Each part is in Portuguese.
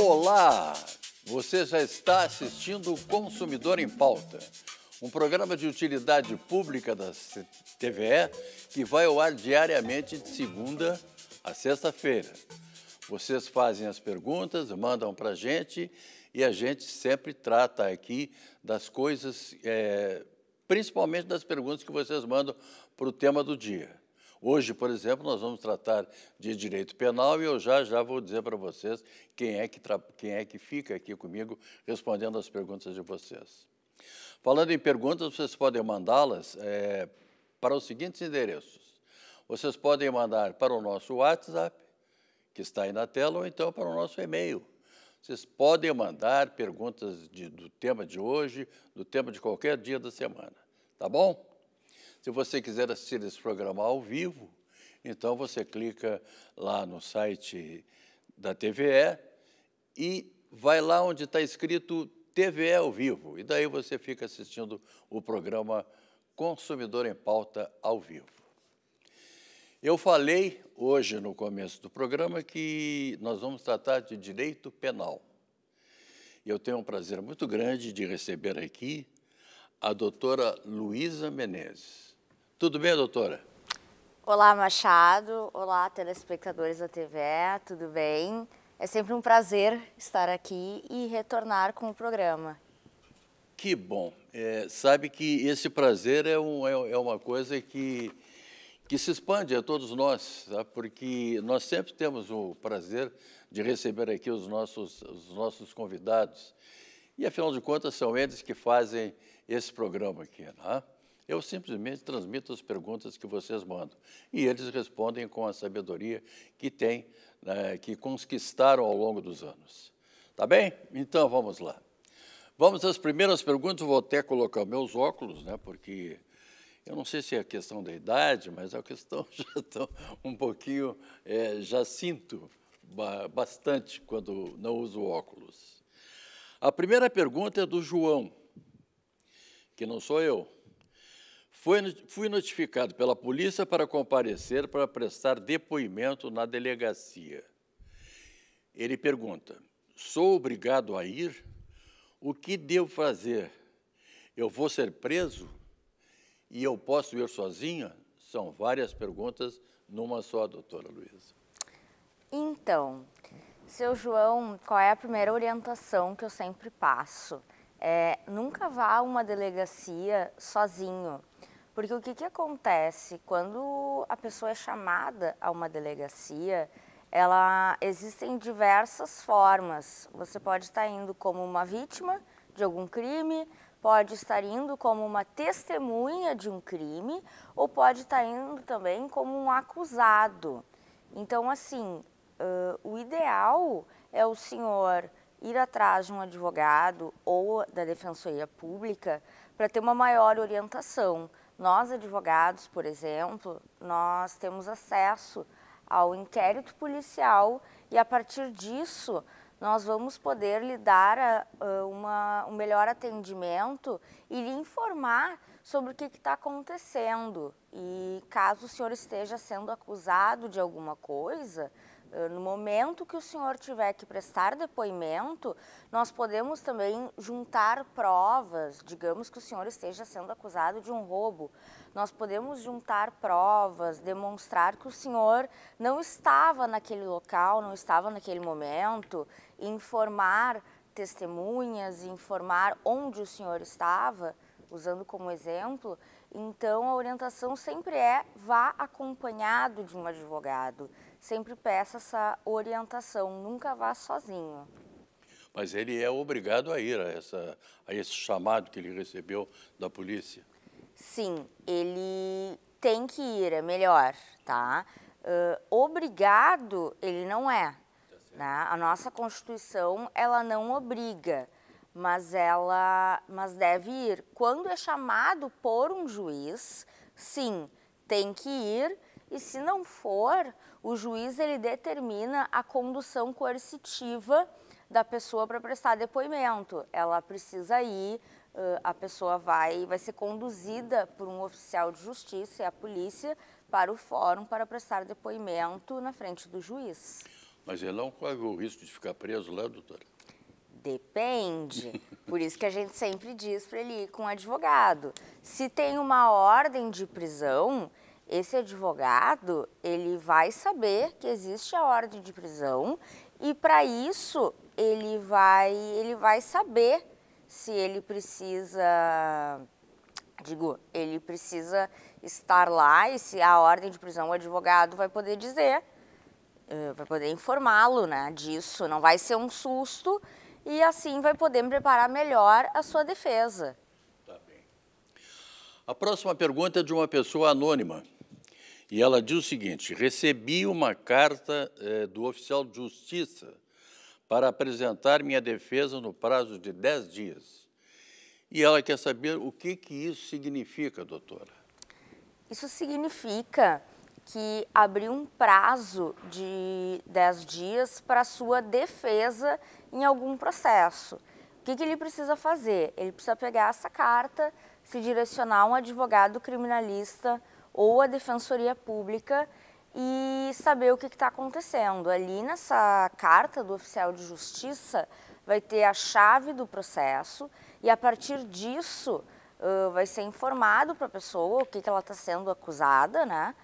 Olá! Você já está assistindo o Consumidor em Pauta, um programa de utilidade pública da TVE que vai ao ar diariamente de segunda a sexta-feira. Vocês fazem as perguntas, mandam para a gente e a gente sempre trata aqui das coisas, é, principalmente das perguntas que vocês mandam para o tema do dia. Hoje, por exemplo, nós vamos tratar de direito penal e eu já já vou dizer para vocês quem é, que quem é que fica aqui comigo respondendo as perguntas de vocês. Falando em perguntas, vocês podem mandá-las é, para os seguintes endereços. Vocês podem mandar para o nosso WhatsApp, que está aí na tela, ou então para o nosso e-mail. Vocês podem mandar perguntas de, do tema de hoje, do tema de qualquer dia da semana. Tá bom? Se você quiser assistir esse programa ao vivo, então você clica lá no site da TVE e vai lá onde está escrito TVE ao vivo. E daí você fica assistindo o programa Consumidor em Pauta ao vivo. Eu falei hoje no começo do programa que nós vamos tratar de direito penal. Eu tenho um prazer muito grande de receber aqui a doutora Luísa Menezes. Tudo bem, doutora? Olá, Machado. Olá, telespectadores da TV. Tudo bem? É sempre um prazer estar aqui e retornar com o programa. Que bom. É, sabe que esse prazer é, um, é, é, uma coisa que que se expande a todos nós, tá? porque nós sempre temos o prazer de receber aqui os nossos, os nossos convidados. E, afinal de contas, são eles que fazem esse programa aqui. é? Eu simplesmente transmito as perguntas que vocês mandam. E eles respondem com a sabedoria que têm, né, que conquistaram ao longo dos anos. Tá bem? Então vamos lá. Vamos às primeiras perguntas. Vou até colocar meus óculos, né, porque eu não sei se é a questão da idade, mas é a questão já estou um pouquinho, é, já sinto bastante quando não uso óculos. A primeira pergunta é do João, que não sou eu. Fui notificado pela polícia para comparecer para prestar depoimento na delegacia. Ele pergunta: sou obrigado a ir? O que devo fazer? Eu vou ser preso? E eu posso ir sozinha? São várias perguntas numa só, doutora Luísa. Então, seu João, qual é a primeira orientação que eu sempre passo? É, nunca vá a uma delegacia sozinho porque o que, que acontece? Quando a pessoa é chamada a uma delegacia, ela existem diversas formas. Você pode estar indo como uma vítima de algum crime, pode estar indo como uma testemunha de um crime ou pode estar indo também como um acusado. Então, assim, uh, o ideal é o senhor ir atrás de um advogado ou da defensoria pública para ter uma maior orientação. Nós, advogados, por exemplo, nós temos acesso ao inquérito policial e a partir disso nós vamos poder lhe dar a, a uma, um melhor atendimento e lhe informar sobre o que está acontecendo. E caso o senhor esteja sendo acusado de alguma coisa, ah, no momento que o senhor tiver que prestar depoimento, nós podemos também juntar provas. Digamos que o senhor esteja sendo acusado de um roubo. Nós podemos juntar provas, demonstrar que o senhor não estava naquele local, não estava naquele momento, informar testemunhas, informar onde o senhor estava, usando como exemplo. Então, a orientação sempre é vá acompanhado de um advogado sempre peça essa orientação, nunca vá sozinho. Mas ele é obrigado a ir a, essa, a esse chamado que ele recebeu da polícia? Sim, ele tem que ir, é melhor, tá? Uh, obrigado ele não é. Né? A nossa Constituição, ela não obriga, mas ela mas deve ir. Quando é chamado por um juiz, sim, tem que ir, e se não for, o juiz ele determina a condução coercitiva da pessoa para prestar depoimento. Ela precisa ir, a pessoa vai, vai ser conduzida por um oficial de justiça e a polícia para o fórum para prestar depoimento na frente do juiz. Mas ele não corre o risco de ficar preso lá, doutora? Depende. Por isso que a gente sempre diz para ele ir com um advogado. Se tem uma ordem de prisão, esse advogado ele vai saber que existe a ordem de prisão e para isso ele vai ele vai saber se ele precisa digo ele precisa estar lá e se a ordem de prisão o advogado vai poder dizer eh, vai poder informá-lo né disso não vai ser um susto e assim vai poder preparar melhor a sua defesa. Tá bem. A próxima pergunta é de uma pessoa anônima. E ela diz o seguinte: recebi uma carta eh, do oficial de justiça para apresentar minha defesa no prazo de 10 dias. E ela quer saber o que, que isso significa, doutora. Isso significa que abriu um prazo de 10 dias para sua defesa em algum processo. O que, que, ele precisa fazer? Ele precisa pegar essa carta, se direcionar a um advogado criminalista ou a Defensoria Pública e saber o que está acontecendo. Ali nessa carta do oficial de justiça vai ter a chave do processo e a partir disso uh, vai ser informado para a pessoa o que, que ela está sendo acusada, né?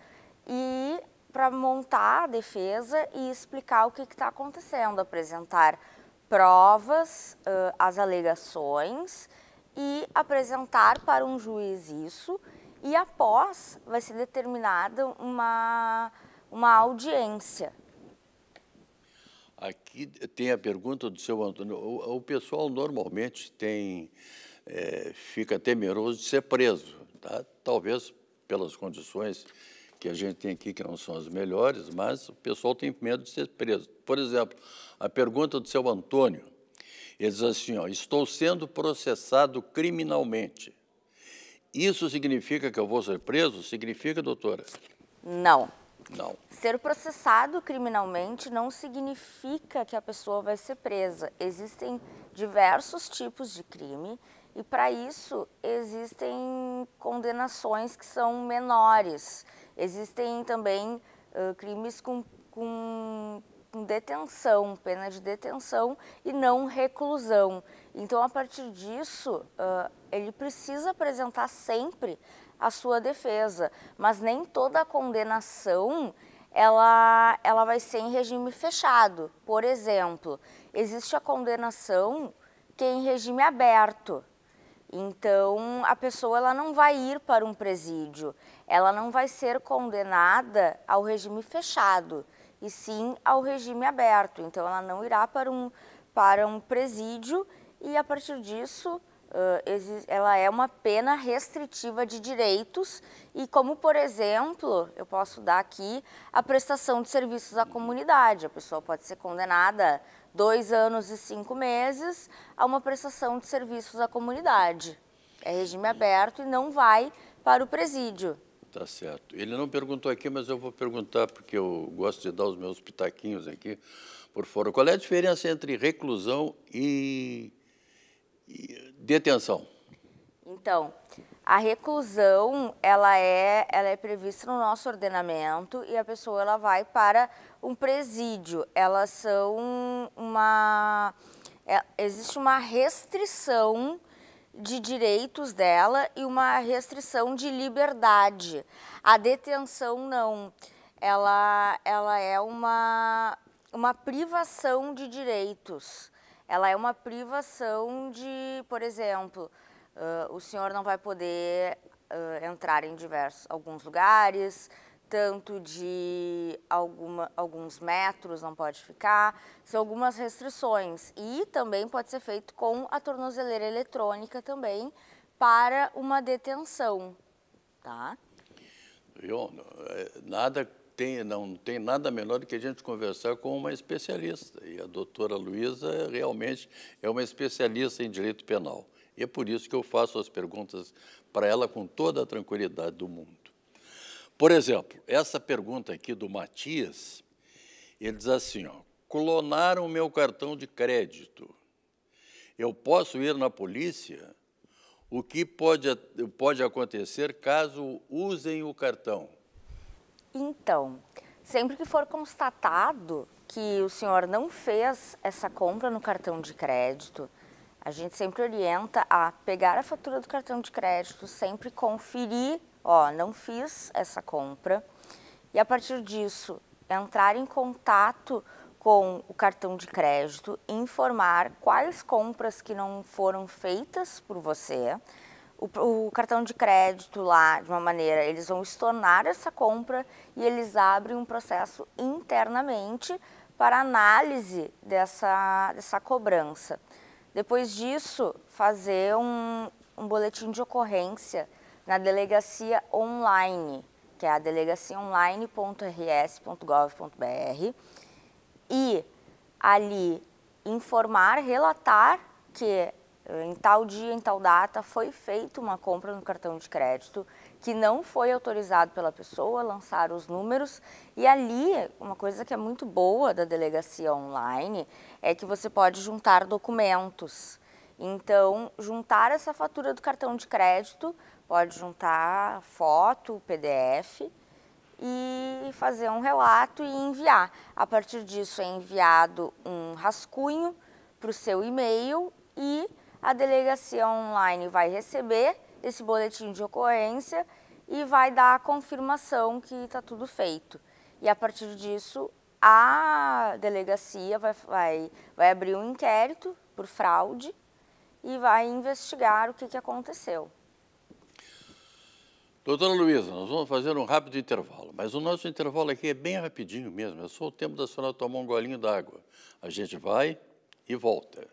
E para montar a defesa e explicar o que está acontecendo, apresentar provas, uh, as alegações e apresentar para um juiz isso e após, vai ser determinada uma, uma audiência. Aqui tem a pergunta do seu Antônio. O, o pessoal normalmente tem, é, fica temeroso de ser preso, tá? talvez pelas condições que a gente tem aqui, que não são as melhores, mas o pessoal tem medo de ser preso. Por exemplo, a pergunta do seu Antônio, ele diz assim, ó, estou sendo processado criminalmente. Isso significa que eu vou ser preso? Significa, doutora? Não. Não. Ser processado criminalmente não significa que a pessoa vai ser presa. Existem diversos tipos de crime e para isso existem condenações que são menores. Existem também uh, crimes com, com com detenção, pena de detenção e não reclusão. Então, a partir disso, uh, ele precisa apresentar sempre a sua defesa, mas nem toda a condenação ela, ela vai ser em regime fechado. Por exemplo, existe a condenação que é em regime aberto. Então, a pessoa ela não vai ir para um presídio, ela não vai ser condenada ao regime fechado e sim ao regime aberto. Então, ela não irá para um, para um presídio e, a partir disso, ela é uma pena restritiva de direitos e como, por exemplo, eu posso dar aqui a prestação de serviços à comunidade. A pessoa pode ser condenada dois anos e cinco meses a uma prestação de serviços à comunidade. É regime aberto e não vai para o presídio. Tá certo. Ele não perguntou aqui, mas eu vou perguntar, porque eu gosto de dar os meus pitaquinhos aqui por fora. Qual é a diferença entre reclusão e, e detenção? Então, a reclusão, ela é, ela é prevista no nosso ordenamento e a pessoa ela vai para um presídio. Elas são uma... É, existe uma restrição de direitos dela e uma restrição de liberdade. A detenção não. Ela, ela é uma, uma privação de direitos. Ela é uma privação de, por exemplo, uh, o senhor não vai poder uh, entrar em diversos alguns lugares, tanto de alguma, alguns metros não pode ficar, são algumas restrições. E também pode ser feito com a tornozeleira eletrônica também para uma detenção, tá? Eu, é, nada tem, não tem nada melhor do que a gente conversar com uma especialista. E a doutora Luísa realmente é uma especialista em direito penal. E é por isso que eu faço as perguntas para ela com toda a tranquilidade do mundo. Por exemplo, essa pergunta aqui do Matias, ele diz assim, ó, clonaram meu cartão de crédito. Eu posso ir na polícia? O que pode, pode acontecer caso usem o cartão? Então, sempre que for constatado que o senhor não fez essa compra no cartão de crédito, a gente sempre orienta a pegar a fatura do cartão de crédito, sempre conferir ó, não fiz essa compra e a partir disso entrar em contato com o cartão de crédito, informar quais compras que não foram feitas por você. O, o cartão de crédito lá, de uma maneira, eles vão estornar essa compra e eles abrem um processo internamente para análise dessa, dessa cobrança. Depois disso, fazer um, um boletim de ocorrência na delegacia online, que é a delegaciaonline.rs.gov.br, e ali informar, relatar que em tal dia, em tal data, foi feita uma compra no cartão de crédito que não foi autorizado pela pessoa, lançar os números. E ali, uma coisa que é muito boa da delegacia online é que você pode juntar documentos. Então, juntar essa fatura do cartão de crédito pode juntar foto, PDF e fazer um relato e enviar. A partir disso é enviado um rascunho para o seu e-mail e a delegacia online vai receber esse boletim de ocorrência e vai dar a confirmação que está tudo feito. E a partir disso, a delegacia vai, vai, vai abrir um inquérito por fraude e vai investigar o que, que aconteceu. Doutora Luísa, nós vamos fazer um rápido intervalo, mas o nosso intervalo aqui é bem rapidinho mesmo, é só o tempo da senhora tomar um golinho d'água. A gente vai e volta.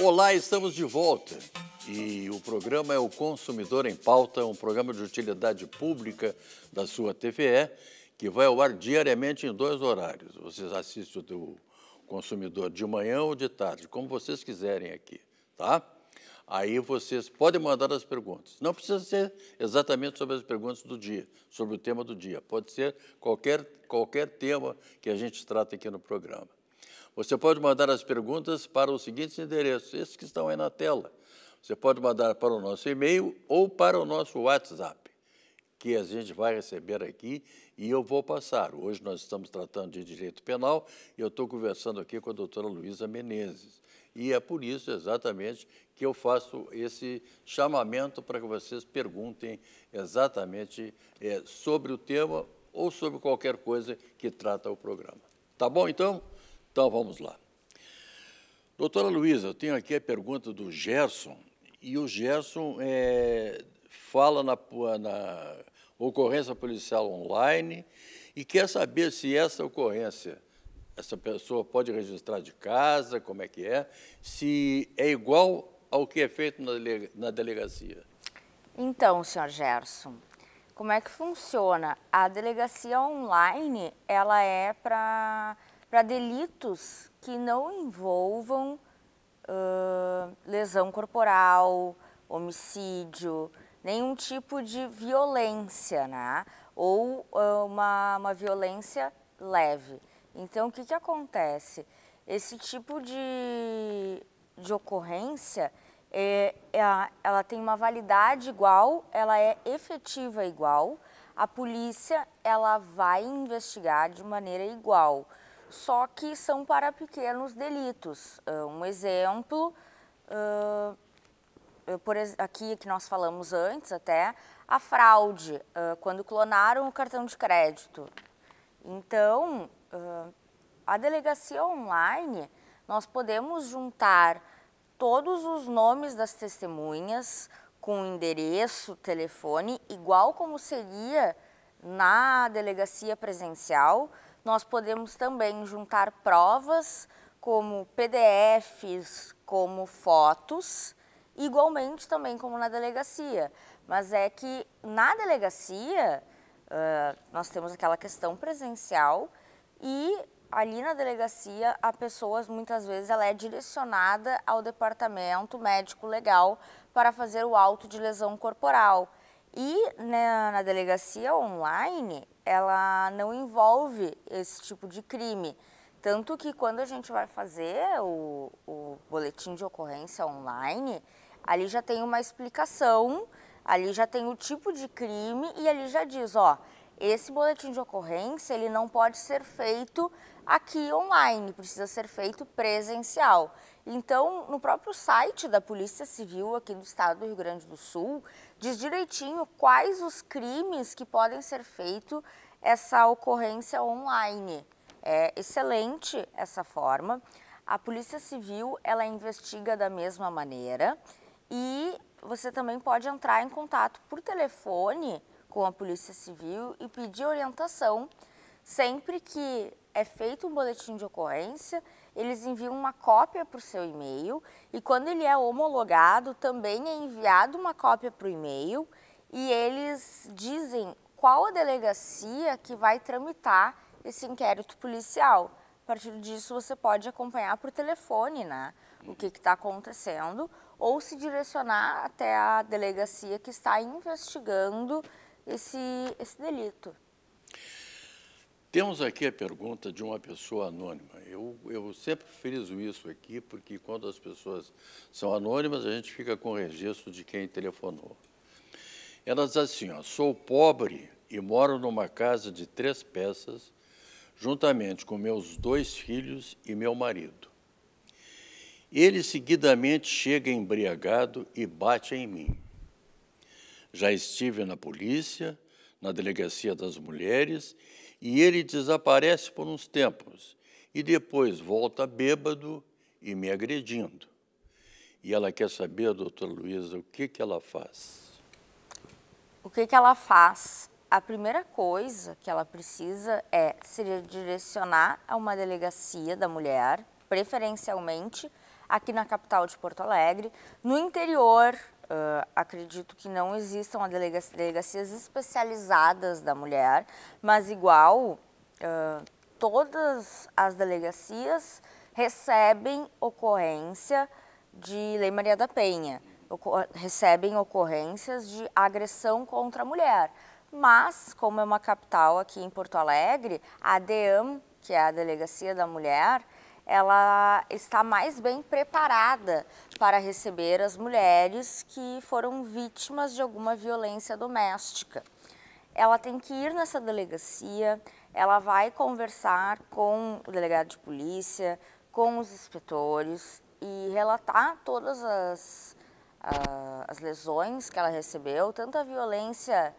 Olá, estamos de volta. E o programa é o Consumidor em Pauta, um programa de utilidade pública da sua TVE, que vai ao ar diariamente em dois horários. Vocês assistem o consumidor de manhã ou de tarde, como vocês quiserem aqui, tá? Aí vocês podem mandar as perguntas. Não precisa ser exatamente sobre as perguntas do dia, sobre o tema do dia. Pode ser qualquer, qualquer tema que a gente trata aqui no programa. Você pode mandar as perguntas para os seguintes endereços, esses que estão aí na tela. Você pode mandar para o nosso e-mail ou para o nosso WhatsApp, que a gente vai receber aqui e eu vou passar. Hoje nós estamos tratando de direito penal e eu estou conversando aqui com a doutora Luísa Menezes. E é por isso exatamente que eu faço esse chamamento para que vocês perguntem exatamente é, sobre o tema ou sobre qualquer coisa que trata o programa. Tá bom então? Então vamos lá. Doutora Luísa, eu tenho aqui a pergunta do Gerson e o Gerson é, fala na, na ocorrência policial online e quer saber se essa ocorrência essa pessoa pode registrar de casa, como é que é, se é igual ao que é feito na, delega na delegacia. Então, senhor Gerson, como é que funciona? A delegacia online, ela é para delitos que não envolvam lesão corporal, homicídio, nenhum tipo de violência, né? Ou uh, uma, uma violência leve. Então, o que, que acontece? Esse tipo de, de ocorrência, é, é ela tem uma validade igual, ela é efetiva igual, a polícia ela vai investigar de maneira igual só que são para pequenos delitos. Ah, um exemplo, ah, por aqui que nós falamos antes até, a fraude, ah, quando clonaram o cartão de crédito. Então, a delegacia online, nós podemos juntar todos os nomes das testemunhas com endereço, telefone, igual como seria na delegacia presencial, nós podemos também juntar provas, como PDFs, como fotos, igualmente também como na delegacia. Mas é que na delegacia uh, nós temos aquela questão presencial e ali na delegacia a pessoa muitas vezes ela é direcionada ao departamento médico legal para fazer o auto de lesão corporal. E na, né, na delegacia online, ela não envolve esse tipo de crime. Tanto que quando a gente vai fazer o, o boletim de ocorrência online, ali já tem uma explicação, ali já tem o tipo de crime e ali já diz, ó, esse boletim de ocorrência ele não pode ser feito aqui online, precisa ser feito presencial. Então, no próprio site da Polícia Civil aqui do Estado do Rio Grande do Sul, diz direitinho quais os crimes que podem ser feitos essa ocorrência online. É excelente essa forma. A Polícia Civil, ela investiga da mesma maneira e você também pode entrar em contato por telefone com a Polícia Civil e pedir orientação sempre que é feito um boletim de ocorrência eles enviam uma cópia para o seu e-mail e quando ele é homologado, também é enviado uma cópia para o e-mail e eles dizem qual a delegacia que vai tramitar esse inquérito policial. A partir disso, você pode acompanhar por telefone né, o que está acontecendo ou se direcionar até a delegacia que está investigando esse, esse delito. Temos aqui a pergunta de uma pessoa anônima. Eu, eu sempre friso isso aqui, porque quando as pessoas são anônimas, a gente fica com o registro de quem telefonou. Ela diz assim, ó, sou pobre e moro numa casa de três peças, juntamente com meus dois filhos e meu marido. Ele seguidamente chega embriagado e bate em mim. Já estive na polícia, na delegacia das mulheres e ele desaparece por uns tempos e depois volta bêbado e me agredindo. E ela quer saber, doutora Luísa, o que, que ela faz? O que, que ela faz? A primeira coisa que ela precisa é se direcionar a uma delegacia da mulher, preferencialmente aqui na capital de Porto Alegre. No interior, Uh, acredito que não existam delegacias especializadas da mulher, mas igual uh, todas as delegacias recebem ocorrência de Lei Maria da Penha, recebem ocorrências de agressão contra a mulher. Mas, como é uma capital aqui em Porto Alegre, a DEAM, que é a Delegacia da Mulher, ela está mais bem preparada para receber as mulheres que foram vítimas de alguma violência doméstica. Ela tem que ir nessa delegacia, ela vai conversar com o delegado de polícia, com os inspetores e relatar todas as, uh, as lesões que ela recebeu, tanto a violência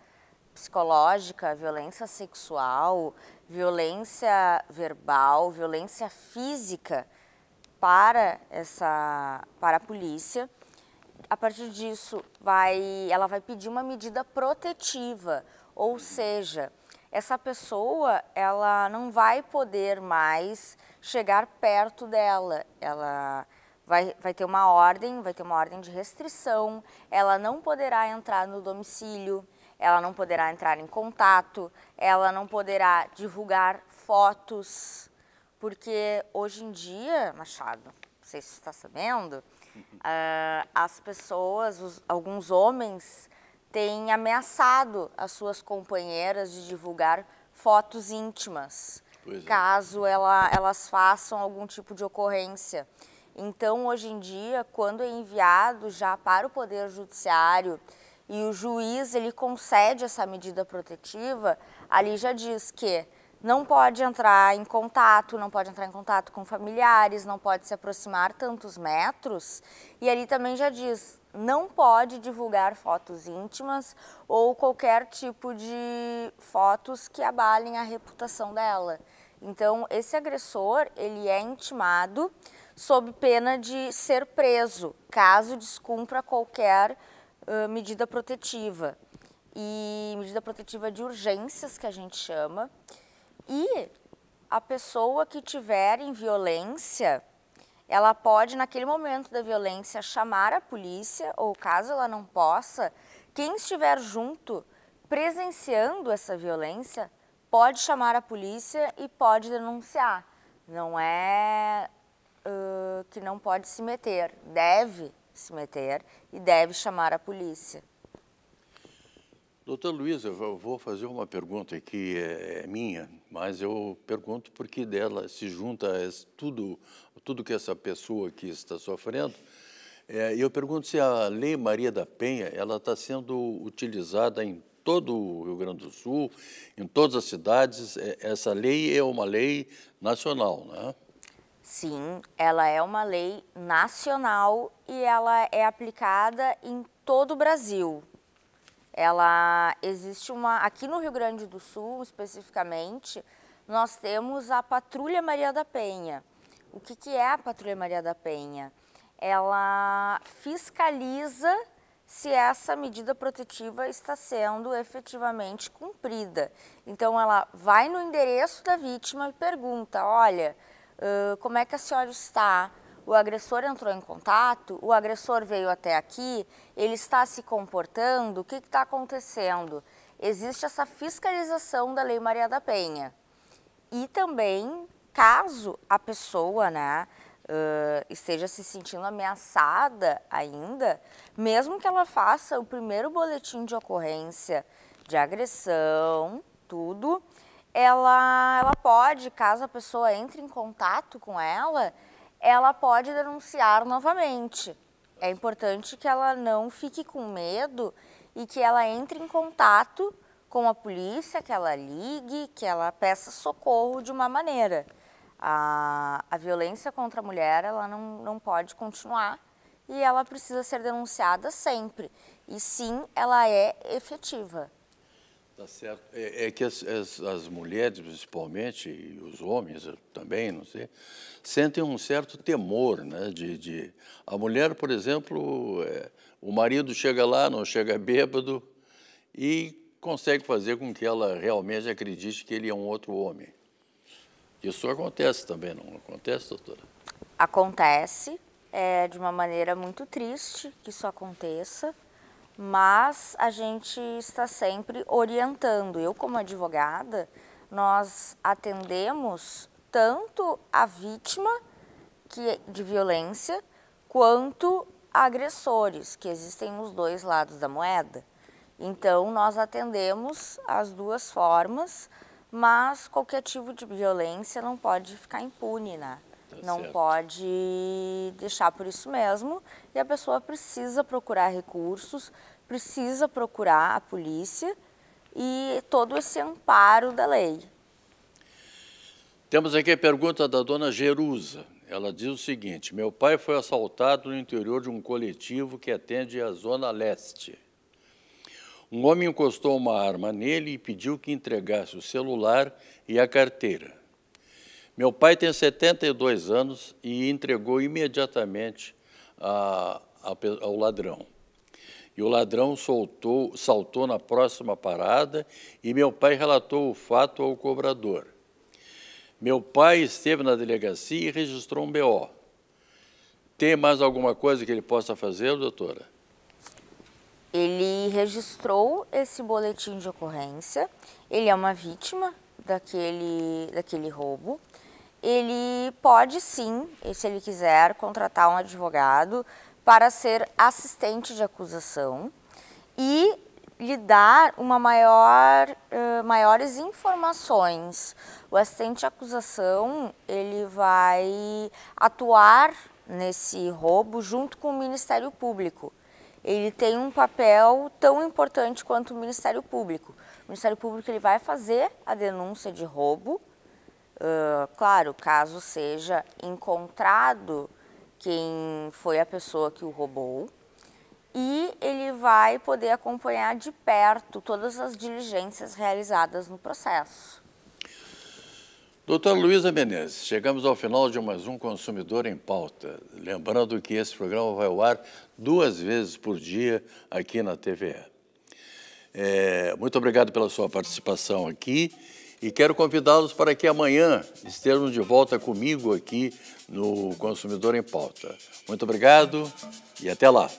psicológica, violência sexual, violência verbal, violência física para essa para a polícia. A partir disso, vai ela vai pedir uma medida protetiva, ou seja, essa pessoa ela não vai poder mais chegar perto dela. Ela vai, vai ter uma ordem, vai ter uma ordem de restrição, ela não poderá entrar no domicílio, ela não poderá entrar em contato, ela não poderá divulgar fotos, porque hoje em dia, Machado, não sei se você está sabendo, uh, as pessoas, os, alguns homens têm ameaçado as suas companheiras de divulgar fotos íntimas, é. caso ela, elas façam algum tipo de ocorrência. Então, hoje em dia, quando é enviado já para o Poder Judiciário e o juiz ele concede essa medida protetiva, ali já diz que não pode entrar em contato, não pode entrar em contato com familiares, não pode se aproximar tantos metros. E ali também já diz, não pode divulgar fotos íntimas ou qualquer tipo de fotos que abalem a reputação dela. Então, esse agressor, ele é intimado sob pena de ser preso, caso descumpra qualquer medida protetiva e medida protetiva de urgências que a gente chama e a pessoa que tiver em violência ela pode naquele momento da violência chamar a polícia ou caso ela não possa quem estiver junto presenciando essa violência pode chamar a polícia e pode denunciar não é uh, que não pode se meter deve se meter e deve chamar a polícia. Doutor Luísa, eu vou fazer uma pergunta que é, é minha, mas eu pergunto porque dela se junta tudo, tudo que essa pessoa aqui está sofrendo. É, eu pergunto se a Lei Maria da Penha ela está sendo utilizada em todo o Rio Grande do Sul, em todas as cidades. É, essa lei é uma lei nacional, né? Sim, ela é uma lei nacional e ela é aplicada em todo o Brasil. Ela existe uma. Aqui no Rio Grande do Sul, especificamente, nós temos a Patrulha Maria da Penha. O que, que é a Patrulha Maria da Penha? Ela fiscaliza se essa medida protetiva está sendo efetivamente cumprida. Então, ela vai no endereço da vítima e pergunta: olha ah, como é que a senhora está? O agressor entrou em contato? O agressor veio até aqui? Ele está se comportando? O que está acontecendo? Existe essa fiscalização da Lei Maria da Penha. E também, caso a pessoa, né, Uh, esteja se sentindo ameaçada ainda, mesmo que ela faça o primeiro boletim de ocorrência de agressão, tudo, ela, ela pode, caso a pessoa entre em contato com ela, ela pode denunciar novamente. É importante que ela não fique com medo e que ela entre em contato com a polícia, que ela ligue, que ela peça socorro de uma maneira. A, a violência contra a mulher ela não, não pode continuar e ela precisa ser denunciada sempre. E sim, ela é efetiva. Tá certo. É, é que as, as, as, mulheres, principalmente, e os homens também, não sei, sentem um certo temor, né? De, de... A mulher, por exemplo, é, o marido chega lá, não chega bêbado e consegue fazer com que ela realmente acredite que ele é um outro homem. Isso acontece também, não acontece, doutora? Acontece, é, de uma maneira muito triste que isso aconteça mas a gente está sempre orientando. Eu, como advogada, nós atendemos tanto a vítima que, é de violência quanto agressores, que existem os dois lados da moeda. Então, nós atendemos as duas formas, mas qualquer tipo de violência não pode ficar impune, né? Tá não certo. pode deixar por isso mesmo. E a pessoa precisa procurar recursos, precisa procurar a polícia e todo esse amparo da lei. Temos aqui a pergunta da dona Jerusa. Ela diz o seguinte: Meu pai foi assaltado no interior de um coletivo que atende a Zona Leste. Um homem encostou uma arma nele e pediu que entregasse o celular e a carteira. Meu pai tem 72 anos e entregou imediatamente a, a, ao ladrão. E o ladrão soltou, saltou na próxima parada e meu pai relatou o fato ao cobrador. Meu pai esteve na delegacia e registrou um BO. Tem mais alguma coisa que ele possa fazer, doutora? Ele registrou esse boletim de ocorrência. Ele é uma vítima daquele, daquele roubo ele pode sim, se ele quiser, contratar um advogado para ser assistente de acusação e lhe dar uma maior, uh, maiores informações. O assistente de acusação ele vai atuar nesse roubo junto com o Ministério Público. Ele tem um papel tão importante quanto o Ministério Público. O Ministério Público ele vai fazer a denúncia de roubo, Uh, claro, caso seja encontrado quem foi a pessoa que o roubou, e ele vai poder acompanhar de perto todas as diligências realizadas no processo. Doutora Luísa Menezes, chegamos ao final de mais um Consumidor em Pauta. Lembrando que esse programa vai ao ar duas vezes por dia aqui na TVE. É, muito obrigado pela sua participação aqui e quero convidá-los para que amanhã estejam de volta comigo aqui no Consumidor em Pauta. Muito obrigado e até lá.